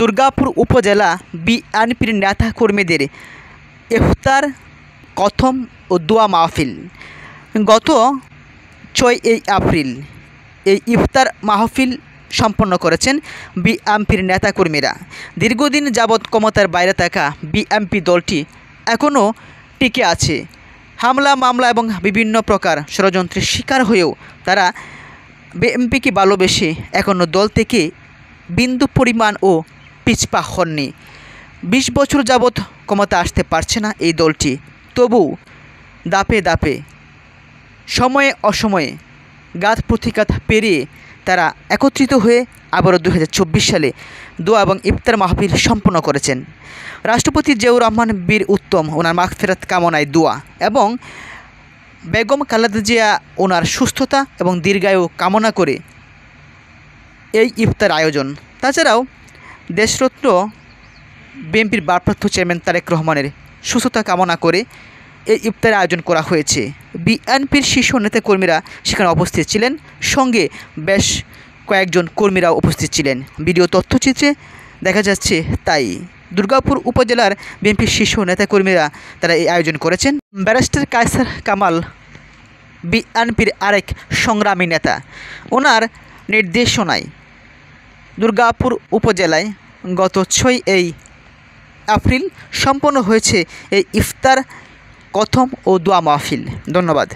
দুর্গাপুর উপজেলা বিএনপির নেতা কর্মীদের এফতার কথম ও দোয়া মাহফিল গত ছয় এই এপ্রিল এই ইফতার মাহফিল সম্পন্ন করেছেন বিএমপির নেতাকর্মীরা দীর্ঘদিন যাবৎ ক্ষমতার বাইরে থাকা বিএমপি দলটি এখনও টিকে আছে হামলা মামলা এবং বিভিন্ন প্রকার ষড়যন্ত্রের শিকার হয়েও তারা বিএমপিকে ভালোবেসে এখনও দল থেকে বিন্দু পরিমাণও পিছপা হননি বিশ বছর যাবৎ ক্ষমতা আসতে পারছে না এই দলটি তবু দাপে দাপে সময়ে অসময়ে গাত প্রতিঘাত পেরিয়ে তারা একত্রিত হয়ে আবারও দু সালে দোয়া এবং ইফতার মাহফিল সম্পন্ন করেছেন রাষ্ট্রপতি জিয়াউর রহমান বীর উত্তম ওনার ফেরাত কামনায় দোয়া এবং বেগম কালাদজিয়া জিয়া ওনার সুস্থতা এবং দীর্ঘায়ু কামনা করে এই ইফতার আয়োজন তাছাড়াও দেশরত্ন বিএনপির বারপ্রাপ্ত চেয়ারম্যান তারেক রহমানের সুস্থতা কামনা করে এই ইফতার আয়োজন করা হয়েছে বিএনপির শীর্ষ নেতাকর্মীরা সেখানে উপস্থিত ছিলেন সঙ্গে বেশ কয়েকজন কর্মীরাও উপস্থিত ছিলেন ভিডিও তথ্যচিত্রে দেখা যাচ্ছে তাই দুর্গাপুর উপজেলার বিএনপির শীর্ষ নেতাকর্মীরা তারা এই আয়োজন করেছেন ব্যারিস্টার কায়সার কামাল বিএনপির আরেক সংগ্রামী নেতা ওনার নির্দেশনায় দুর্গাপুর উপজেলায় গত ছয় এই এপ্রিল সম্পন্ন হয়েছে এই ইফতার কথম ও দোয়া মাহফিল ধন্যবাদ